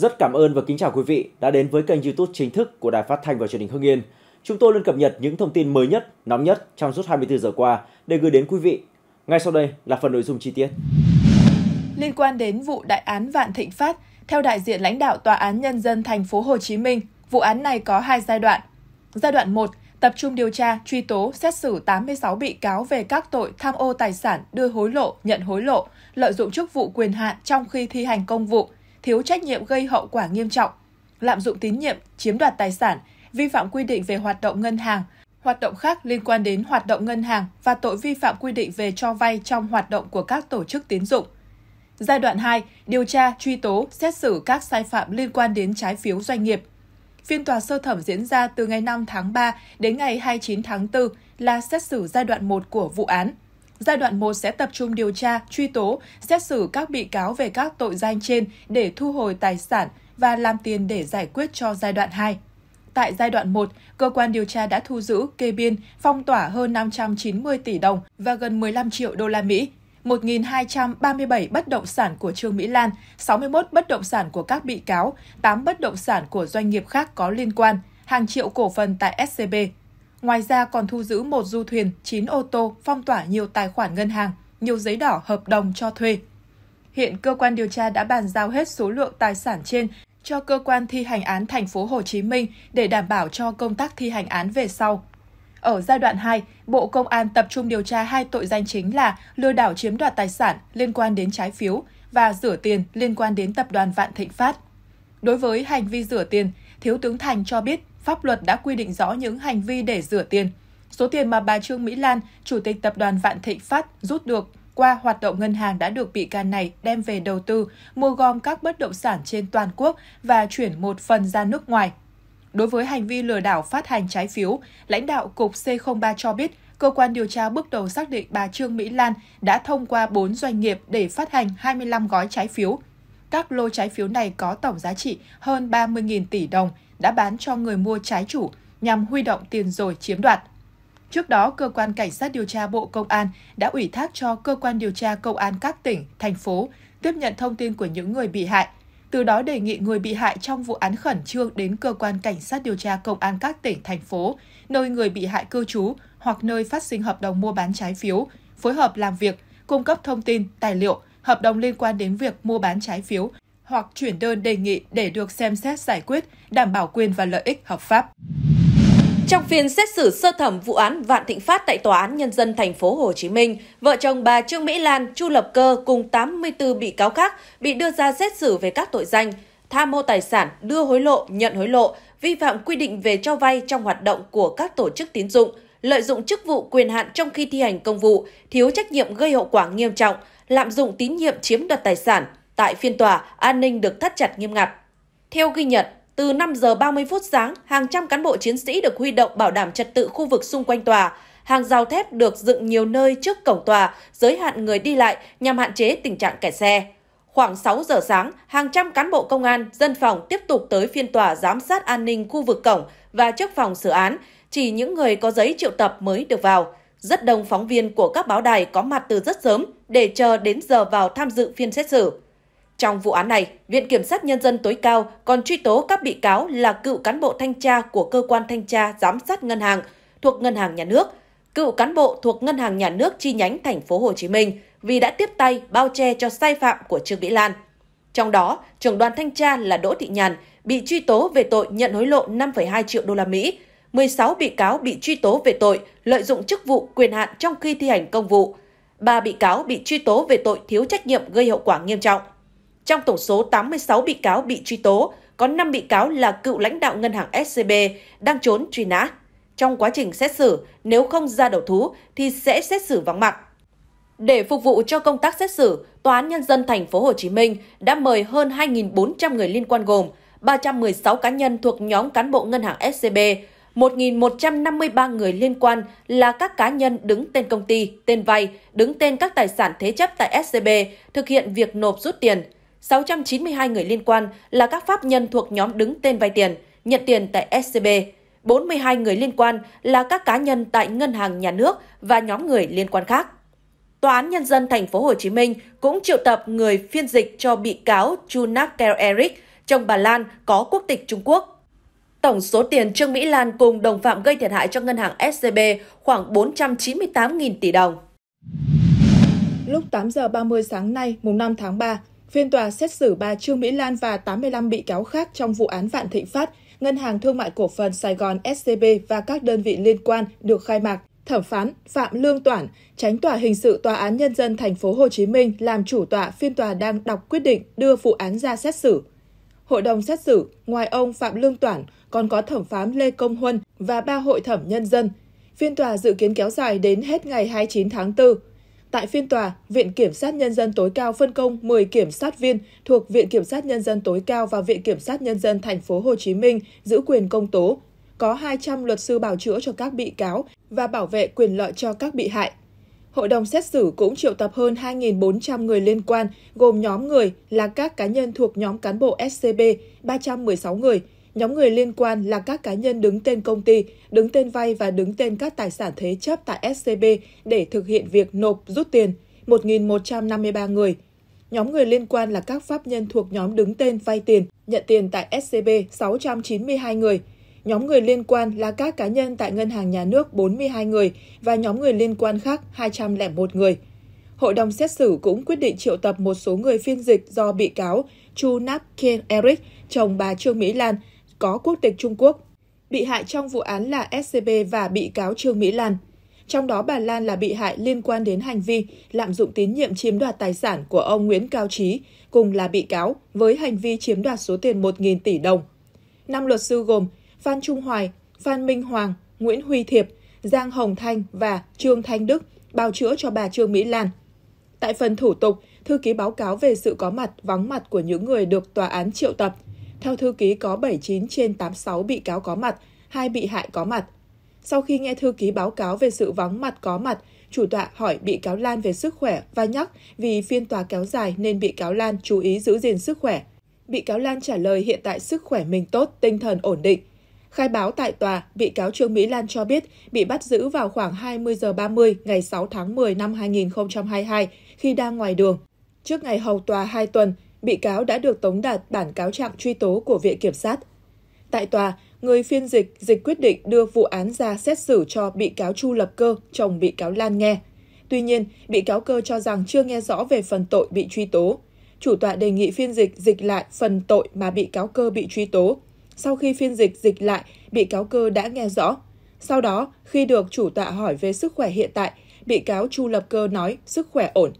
Rất cảm ơn và kính chào quý vị đã đến với kênh YouTube chính thức của Đài Phát thanh và Truyền hình Hưng Yên. Chúng tôi luôn cập nhật những thông tin mới nhất, nóng nhất trong suốt 24 giờ qua để gửi đến quý vị. Ngay sau đây là phần nội dung chi tiết. Liên quan đến vụ đại án Vạn Thịnh Phát, theo đại diện lãnh đạo Tòa án Nhân dân thành phố Hồ Chí Minh, vụ án này có hai giai đoạn. Giai đoạn 1 tập trung điều tra, truy tố, xét xử 86 bị cáo về các tội tham ô tài sản, đưa hối lộ, nhận hối lộ, lợi dụng chức vụ quyền hạn trong khi thi hành công vụ, thiếu trách nhiệm gây hậu quả nghiêm trọng, lạm dụng tín nhiệm, chiếm đoạt tài sản, vi phạm quy định về hoạt động ngân hàng, hoạt động khác liên quan đến hoạt động ngân hàng và tội vi phạm quy định về cho vay trong hoạt động của các tổ chức tín dụng. Giai đoạn 2, điều tra, truy tố, xét xử các sai phạm liên quan đến trái phiếu doanh nghiệp. Phiên tòa sơ thẩm diễn ra từ ngày 5 tháng 3 đến ngày 29 tháng 4 là xét xử giai đoạn 1 của vụ án. Giai đoạn 1 sẽ tập trung điều tra, truy tố, xét xử các bị cáo về các tội danh trên để thu hồi tài sản và làm tiền để giải quyết cho giai đoạn 2. Tại giai đoạn 1, cơ quan điều tra đã thu giữ, kê biên, phong tỏa hơn 590 tỷ đồng và gần 15 triệu đô la Mỹ 1.237 bất động sản của Trương Mỹ Lan, 61 bất động sản của các bị cáo, 8 bất động sản của doanh nghiệp khác có liên quan, hàng triệu cổ phần tại SCB. Ngoài ra còn thu giữ một du thuyền, 9 ô tô, phong tỏa nhiều tài khoản ngân hàng, nhiều giấy đỏ hợp đồng cho thuê. Hiện cơ quan điều tra đã bàn giao hết số lượng tài sản trên cho cơ quan thi hành án thành phố Hồ Chí Minh để đảm bảo cho công tác thi hành án về sau. Ở giai đoạn 2, Bộ Công an tập trung điều tra hai tội danh chính là lừa đảo chiếm đoạt tài sản liên quan đến trái phiếu và rửa tiền liên quan đến tập đoàn Vạn Thịnh Phát. Đối với hành vi rửa tiền, Thiếu tướng Thành cho biết pháp luật đã quy định rõ những hành vi để rửa tiền. Số tiền mà bà Trương Mỹ Lan, chủ tịch tập đoàn Vạn Thịnh Phát rút được qua hoạt động ngân hàng đã được bị can này đem về đầu tư, mua gom các bất động sản trên toàn quốc và chuyển một phần ra nước ngoài. Đối với hành vi lừa đảo phát hành trái phiếu, lãnh đạo Cục C03 cho biết cơ quan điều tra bước đầu xác định bà Trương Mỹ Lan đã thông qua 4 doanh nghiệp để phát hành 25 gói trái phiếu các lô trái phiếu này có tổng giá trị hơn 30.000 tỷ đồng đã bán cho người mua trái chủ nhằm huy động tiền rồi chiếm đoạt. Trước đó, Cơ quan Cảnh sát điều tra Bộ Công an đã ủy thác cho Cơ quan điều tra Công an các tỉnh, thành phố tiếp nhận thông tin của những người bị hại, từ đó đề nghị người bị hại trong vụ án khẩn trương đến Cơ quan Cảnh sát điều tra Công an các tỉnh, thành phố, nơi người bị hại cư trú hoặc nơi phát sinh hợp đồng mua bán trái phiếu, phối hợp làm việc, cung cấp thông tin, tài liệu, hợp đồng liên quan đến việc mua bán trái phiếu hoặc chuyển đơn đề nghị để được xem xét giải quyết, đảm bảo quyền và lợi ích hợp pháp. Trong phiên xét xử sơ thẩm vụ án Vạn Thịnh Phát tại Tòa án Nhân dân thành phố Hồ Chí Minh, vợ chồng bà Trương Mỹ Lan, Chu Lập Cơ cùng 84 bị cáo khác bị đưa ra xét xử về các tội danh tham mô tài sản, đưa hối lộ, nhận hối lộ, vi phạm quy định về cho vay trong hoạt động của các tổ chức tín dụng, lợi dụng chức vụ quyền hạn trong khi thi hành công vụ, thiếu trách nhiệm gây hậu quả nghiêm trọng, lạm dụng tín nhiệm chiếm đoạt tài sản, tại phiên tòa, an ninh được thắt chặt nghiêm ngặt. Theo ghi nhận, từ 5 giờ 30 phút sáng, hàng trăm cán bộ chiến sĩ được huy động bảo đảm trật tự khu vực xung quanh tòa. Hàng rào thép được dựng nhiều nơi trước cổng tòa, giới hạn người đi lại nhằm hạn chế tình trạng kẻ xe. Khoảng 6 giờ sáng, hàng trăm cán bộ công an, dân phòng tiếp tục tới phiên tòa giám sát an ninh khu vực cổng và trước phòng xử án. Chỉ những người có giấy triệu tập mới được vào. Rất đông phóng viên của các báo đài có mặt từ rất sớm để chờ đến giờ vào tham dự phiên xét xử. Trong vụ án này, Viện Kiểm sát Nhân dân tối cao còn truy tố các bị cáo là cựu cán bộ thanh tra của cơ quan thanh tra giám sát ngân hàng thuộc Ngân hàng Nhà nước, cựu cán bộ thuộc Ngân hàng Nhà nước chi nhánh thành phố Hồ Chí Minh vì đã tiếp tay bao che cho sai phạm của Trương Mỹ Lan. Trong đó, trưởng đoàn thanh tra là Đỗ Thị Nhàn bị truy tố về tội nhận hối lộ 5,2 triệu đô la Mỹ 16 bị cáo bị truy tố về tội lợi dụng chức vụ quyền hạn trong khi thi hành công vụ, 3 bị cáo bị truy tố về tội thiếu trách nhiệm gây hậu quả nghiêm trọng. Trong tổng số 86 bị cáo bị truy tố, có 5 bị cáo là cựu lãnh đạo ngân hàng SCB đang trốn truy nã. Trong quá trình xét xử, nếu không ra đầu thú thì sẽ xét xử vắng mặt. Để phục vụ cho công tác xét xử, Tòa án Nhân dân Thành phố Hồ Chí Minh đã mời hơn 2.400 người liên quan gồm 316 cá nhân thuộc nhóm cán bộ ngân hàng SCB, 1.153 người liên quan là các cá nhân đứng tên công ty, tên vay, đứng tên các tài sản thế chấp tại SCB, thực hiện việc nộp rút tiền. 692 người liên quan là các pháp nhân thuộc nhóm đứng tên vay tiền, nhận tiền tại SCB. 42 người liên quan là các cá nhân tại ngân hàng nhà nước và nhóm người liên quan khác. Tòa án Nhân dân Thành phố Hồ Chí Minh cũng triệu tập người phiên dịch cho bị cáo Chunak Eric, chồng bà Lan có quốc tịch Trung Quốc Tổng số tiền Trương Mỹ Lan cùng đồng phạm gây thiệt hại cho ngân hàng SCB khoảng 498.000 tỷ đồng. Lúc 8 giờ 30 sáng nay, mùng 5 tháng 3, phiên tòa xét xử bà Trương Mỹ Lan và 85 bị cáo khác trong vụ án Vạn Thịnh Phát, Ngân hàng Thương mại Cổ phần Sài Gòn SCB và các đơn vị liên quan được khai mạc. Thẩm phán Phạm Lương Toản, tránh tòa hình sự Tòa án Nhân dân Thành phố Hồ Chí Minh làm chủ tọa phiên tòa đang đọc quyết định đưa vụ án ra xét xử hội đồng xét xử, ngoài ông Phạm Lương Toản, còn có thẩm phán Lê Công Huân và ba hội thẩm nhân dân. Phiên tòa dự kiến kéo dài đến hết ngày 29 tháng 4. Tại phiên tòa, Viện Kiểm sát Nhân dân tối cao phân công 10 kiểm sát viên thuộc Viện Kiểm sát Nhân dân tối cao và Viện Kiểm sát Nhân dân thành phố Hồ Chí Minh giữ quyền công tố. Có 200 luật sư bảo chữa cho các bị cáo và bảo vệ quyền lợi cho các bị hại. Hội đồng xét xử cũng triệu tập hơn 2.400 người liên quan, gồm nhóm người là các cá nhân thuộc nhóm cán bộ SCB 316 người, nhóm người liên quan là các cá nhân đứng tên công ty, đứng tên vay và đứng tên các tài sản thế chấp tại SCB để thực hiện việc nộp rút tiền 1.153 người. Nhóm người liên quan là các pháp nhân thuộc nhóm đứng tên vay tiền, nhận tiền tại SCB 692 người, Nhóm người liên quan là các cá nhân tại Ngân hàng Nhà nước 42 người và nhóm người liên quan khác 201 người. Hội đồng xét xử cũng quyết định triệu tập một số người phiên dịch do bị cáo Chu Nap Kien Eric, chồng bà Trương Mỹ Lan, có quốc tịch Trung Quốc. Bị hại trong vụ án là SCB và bị cáo Trương Mỹ Lan. Trong đó bà Lan là bị hại liên quan đến hành vi lạm dụng tín nhiệm chiếm đoạt tài sản của ông Nguyễn Cao Trí, cùng là bị cáo, với hành vi chiếm đoạt số tiền 1.000 tỷ đồng. Năm luật sư gồm Phan Trung Hoài, Phan Minh Hoàng, Nguyễn Huy Thiệp, Giang Hồng Thanh và Trương Thanh Đức bào chữa cho bà Trương Mỹ Lan. Tại phần thủ tục, thư ký báo cáo về sự có mặt, vắng mặt của những người được tòa án triệu tập. Theo thư ký có 79 trên 86 bị cáo có mặt, hai bị hại có mặt. Sau khi nghe thư ký báo cáo về sự vắng mặt có mặt, chủ tọa hỏi bị cáo Lan về sức khỏe và nhắc vì phiên tòa kéo dài nên bị cáo Lan chú ý giữ gìn sức khỏe. Bị cáo Lan trả lời hiện tại sức khỏe mình tốt, tinh thần ổn định. Khai báo tại tòa, bị cáo Trương Mỹ Lan cho biết bị bắt giữ vào khoảng 20 giờ 30 ngày 6 tháng 10 năm 2022 khi đang ngoài đường. Trước ngày hầu tòa 2 tuần, bị cáo đã được tống đạt bản cáo trạng truy tố của Viện Kiểm sát. Tại tòa, người phiên dịch dịch quyết định đưa vụ án ra xét xử cho bị cáo Chu Lập Cơ, chồng bị cáo Lan nghe. Tuy nhiên, bị cáo Cơ cho rằng chưa nghe rõ về phần tội bị truy tố. Chủ tọa đề nghị phiên dịch dịch lại phần tội mà bị cáo Cơ bị truy tố, sau khi phiên dịch dịch lại, bị cáo cơ đã nghe rõ. Sau đó, khi được chủ tọa hỏi về sức khỏe hiện tại, bị cáo Chu Lập Cơ nói sức khỏe ổn.